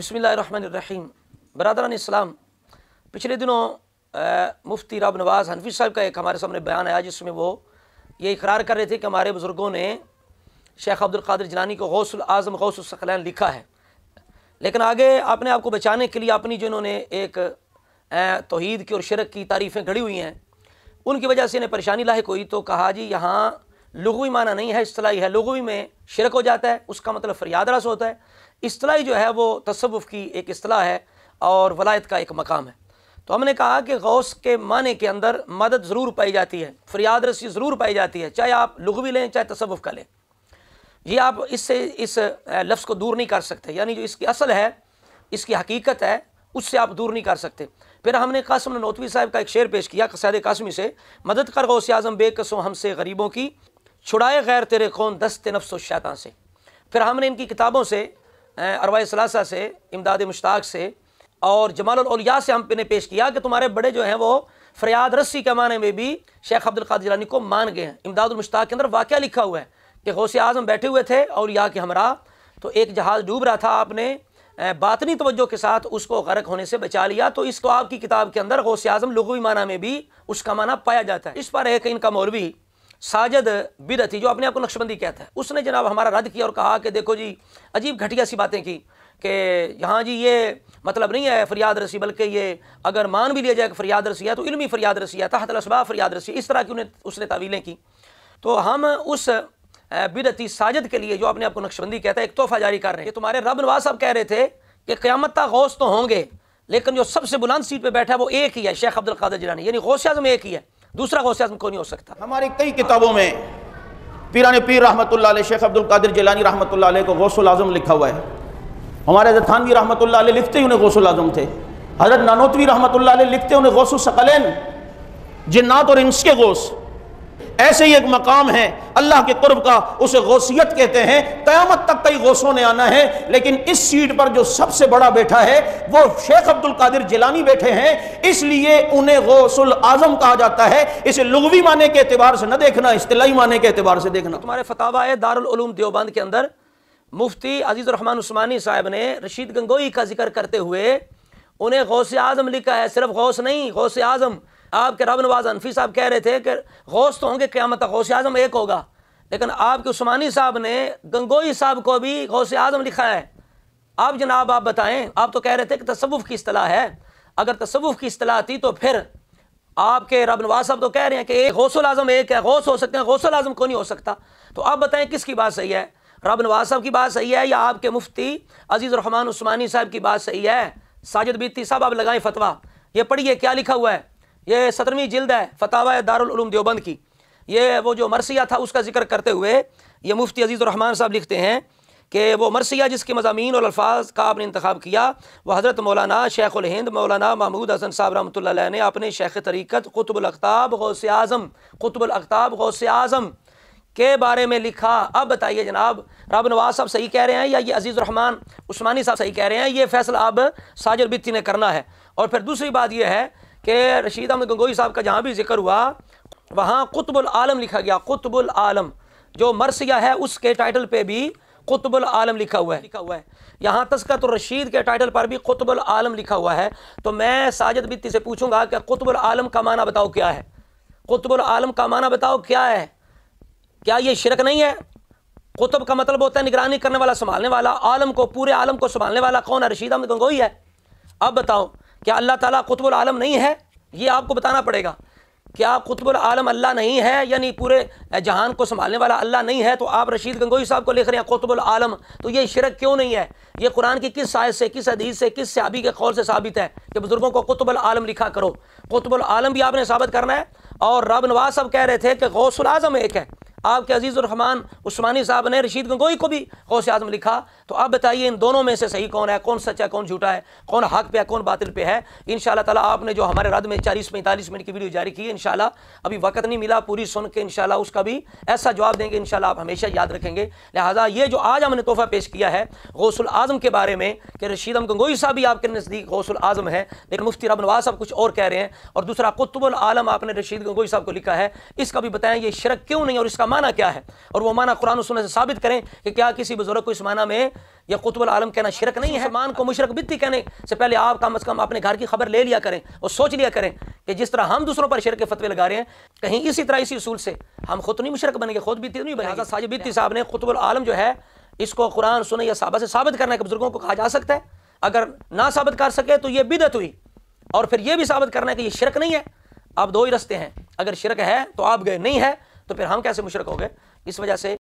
बसमीम बरदरान इस्लाम पिछले दिनों मुफ्ती राब नवाज़ हनफी साहब का एक हमारे सामने बयान आया जिसमें वो ये इकरार कर रहे थे कि हमारे बुज़ुर्गों ने शेख अब्दुल कादिर जलानी को गौसल आज़म गौसलखलैन लिखा है लेकिन आगे अपने आप को बचाने के लिए अपनी जो इन्होंने एक तोहद की और शरक की तारीफ़ें घड़ी हुई हैं उनकी वजह से इन्हें परेशानी लाक हुई तो कहा जी यहाँ लघुवी माना नहीं है असलाही है लघुवी में शिरक हो जाता है उसका मतलब फरियाद रस होता है असलाही जो है वो तसवुफ़ की एक असलाह है और वलायत का एक मकाम है तो हमने कहा कि गौस के माने के अंदर मदद ज़रूर पाई जाती है फरियाद रसी ज़रूर पाई जाती है चाहे आप लघवी लें चाहे तसवुफ़ का लें ये आप इससे इस लफ्ज़ को दूर नहीं कर सकते यानी जो इसकी असल है इसकी हकीकत है उससे आप दूर नहीं कर सकते फिर हमने कासम नौतवी साहब का एक शेर पेश किया सैद कासमी से मदद कर गौ से आज़म बेकसों हमसे गरीबों की छुड़ाए गैर तेरे कौन दस्त नफ्स शैतान से फिर हमने इनकी किताबों से अरवा सलासा से इमदाद मुश्ताक से और जमालिया से हम ने पेश किया कि तुम्हारे बड़े जो हैं वो फरियाद रस्सी के माने में भी शेख अब्दुल जिलानी को मान गए हैं मुश्ताक के अंदर वाक़ लिखा हुआ है कि गौसे आजम बैठे हुए थे और या के हमरा तो एक जहाज़ डूब रहा था आपने बातनी तोज्जो के साथ उसको गर्क होने से बचा लिया तो इसको तो आपकी किताब के अंदर गौसे आजम लघु माना में भी उसका माना पाया जाता है इस पर एक इनका मौलवी साजद बिदती जो अपने आप को नक्शबंदी कहता है उसने जनाब हमारा रद्द किया और कहा कि देखो जी अजीब घटिया सी बातें की कि यहाँ जी ये मतलब नहीं है फरियाद रसी बल्कि ये अगर मान भी लिया जाए कि फरियाद रसी है तो इलमी फरियाद रसी है तहतलसबा फरियाद रसी इस तरह की उन्हें उसने तावीलें की तो हम उस बिदती साजद के लिए जो अपने आप को नक्शबंदी कहता है एक तोहफा जारी कर रहे हैं तुम्हारे रब नवाज साहब कह रहे थे कि क़्यामत तक गौस तो होंगे लेकिन जो सबसे बुलंद सीट पर बैठा है वो एक ही है शेख अब्दुल कादर जिलानी यानी गौस आजम एक ही है दूसरा गौसे आजम को नहीं हो सकता हमारी कई किताबों में पीरान पीर रहमत शेख अब्दुल कादिर जिलानी रहमत को गौसल आजम लिखा हुआ है हमारे हजरत थानवी रहमत लिखते ही उन्हें गौसल आजम थे हजरत नानोतवी रहमत लिखते उन्हें गौसल सकलैन जिन्नात और इंस के गौस ऐसे ही एक मकाम है अल्लाह के कुर्ब का उसे गौसियत कहते हैं क्यामत तक कई गौसों ने आना है लेकिन इस सीट पर जो सबसे बड़ा बैठा है वो शेख अब्दुल कादिर जिलानी बैठे हैं इसलिए उन्हें गौसुल आजम कहा जाता है इसे लघवी माने के अतबार से न देखना इसलाई माने के अतबार से देखना तुम्हारे फतावा है दारूम देवबंद के अंदर मुफ्ती अजीज रहमान उस्मानी साहब ने रशीद गंगोई का जिक्र करते हुए उन्हें गौस आज़म लिखा है सिर्फ गौस नहीं गौस आज़म आपके रब नवाज अनफी साहब कह रहे थे कि गौश तो होंगे क़्यामत गौस आज़म एक होगा लेकिन आपके उस्मानी साहब ने गंगोई साहब को भी गौश आज़म लिखा है आप जनाब आप बताएं आप तो कह रहे थे कि तस्वुफ़ की असलाह है अगर तसवुफ़ की असलाह थी तो फिर आपके रब नवाज साहब तो कह रहे हैं कि एक गौसल आज़म एक है गौश हो सकते हैं गौसल आज़म को नहीं हो सकता तो आप बताएं किसकी बात सही है रब नवाज साहब की बात सही है या आपके मुफ्ती अजीज़ रहमान उस्मानी साहब की बात सही है साजिद बीती साहब आप लगाएं फतवा ये पढ़िए क्या लिखा हुआ है ये सत्रहवीं जिल्द है फतावा दारुलूम देवबंद की ये वो जो मरसिया था उसका जिक्र करते हुए ये मुफ्ती रहमान साहब लिखते हैं कि वो मरसिया जिसके मजामी और अल्फाज का आपने इंतब किया वह हज़रत मौलाना शेख हिंद मौलाना महमूद हसन साहब रहमत ने अपने शेख तरीक़त गौ गौस आज़म गौ गौस आज़म के बारे में लिखा अब बताइए जनाब रब नवाज साहब सही कह रहे हैं या ये रहमान उस्मानी साहब सही कह रहे हैं ये फैसला अब साजर बित्ती ने करना है और फिर दूसरी बात यह है कि रशीद अहमद गंगोई साहब का जहाँ भी जिक्र हुआ वहाँ कुतबुल आलम लिखा गया कुतबुल आलम जो मरसिया है उसके टाइटल पे भी कुतबुल आलम लिखा हुआ है लिखा हुआ है यहाँ तस्कर तो रशीद के टाइटल पर भी कुतबुल आलम लिखा हुआ है तो मैं साजिद बित्ती से पूछूंगा कि कुतबुल आलम का माना बताओ क्या है कुतबुल आलम का माना बताओ क्या है क्या ये शिरक नहीं है कुतब का मतलब होता है निगरानी करने वाला संभालने वाला आलम को पूरे आलम को संभालने वाला कौन है रशीद अहमद गंगोई है अब बताओ क्या अल्लाह ताला कुतुबुल आलम नहीं है ये आपको बताना पड़ेगा क्या कुतुबुल आलम अल्लाह नहीं है यानी पूरे जहान को संभालने वाला अल्लाह नहीं है तो आप रशीद गंगोई साहब को लिख रहे हैं कुतुबुल आलम तो ये शिरक क्यों नहीं है ये कुरान की किस साइज से किस हदीस से किस सहाबी के कौल से साबित है कि बुज़ुर्गों को कुतुबुल आलम लिखा करो कुतुबुल आलम भी आपने साबित करना है और रब नवाज साहब कह रहे थे कि गौसल आजम एक है आपके अजीज़ुलरहमान उस्मानी साहब ने रशीद गंगोई को भी गौस आजम लिखा तो आप बताइए इन दोनों में से सही कौन है कौन सच है कौन झूठा है कौन हक पे है कौन बातिल पे है इन ताला आपने जो हमारे रद में चालीस पैंतालीस मिनट की वीडियो जारी की है इन अभी वक्त नहीं मिला पूरी सुन के इन उसका भी ऐसा जवाब देंगे इन आप हमेशा याद रखेंगे लिहाजा ये जो आज हमने तोहफा पेश किया है गौसल आजम के बारे में कि रशीदम गंगोई साहब भी आपके नज़दीक गौसल आजम है लेकिन मुफ्ती रब नवाज साहब कुछ और कह रहे हैं और दूसरा कुतुबुल आलम आपने रशीद गंगोई साहब को लिखा है इसका भी बताएं ये शरक क्यों नहीं और इसका माना क्या है और वो माना कुरान सुनने से साबित करें कि क्या किसी बुजुर्ग को इस माना में या कुतुब आलम कहना शिरक नहीं है मान को मुशरक बित्ती कहने से पहले आप कम अज़ कम अपने घर की खबर ले लिया करें और सोच लिया करें कि जिस तरह हम दूसरों पर शिरक के फतवे लगा रहे हैं कहीं इसी तरह इसी उसूल से हम खुद नहीं मुशरक बनेंगे खुद बीती नहीं बनेगा साजिद बित्ती साहब ने कुतुब आलम जो है इसको कुरान सुने या साबा से साबित करना है कि बुजुर्गों को कहा जा सकता है अगर ना साबित कर सके तो ये बिदत हुई और फिर यह भी साबित करना है कि ये शिरक नहीं है आप दो ही रस्ते हैं अगर शिरक है तो आप गए नहीं है तो फिर हम कैसे मुशरक हो गए इस वजह से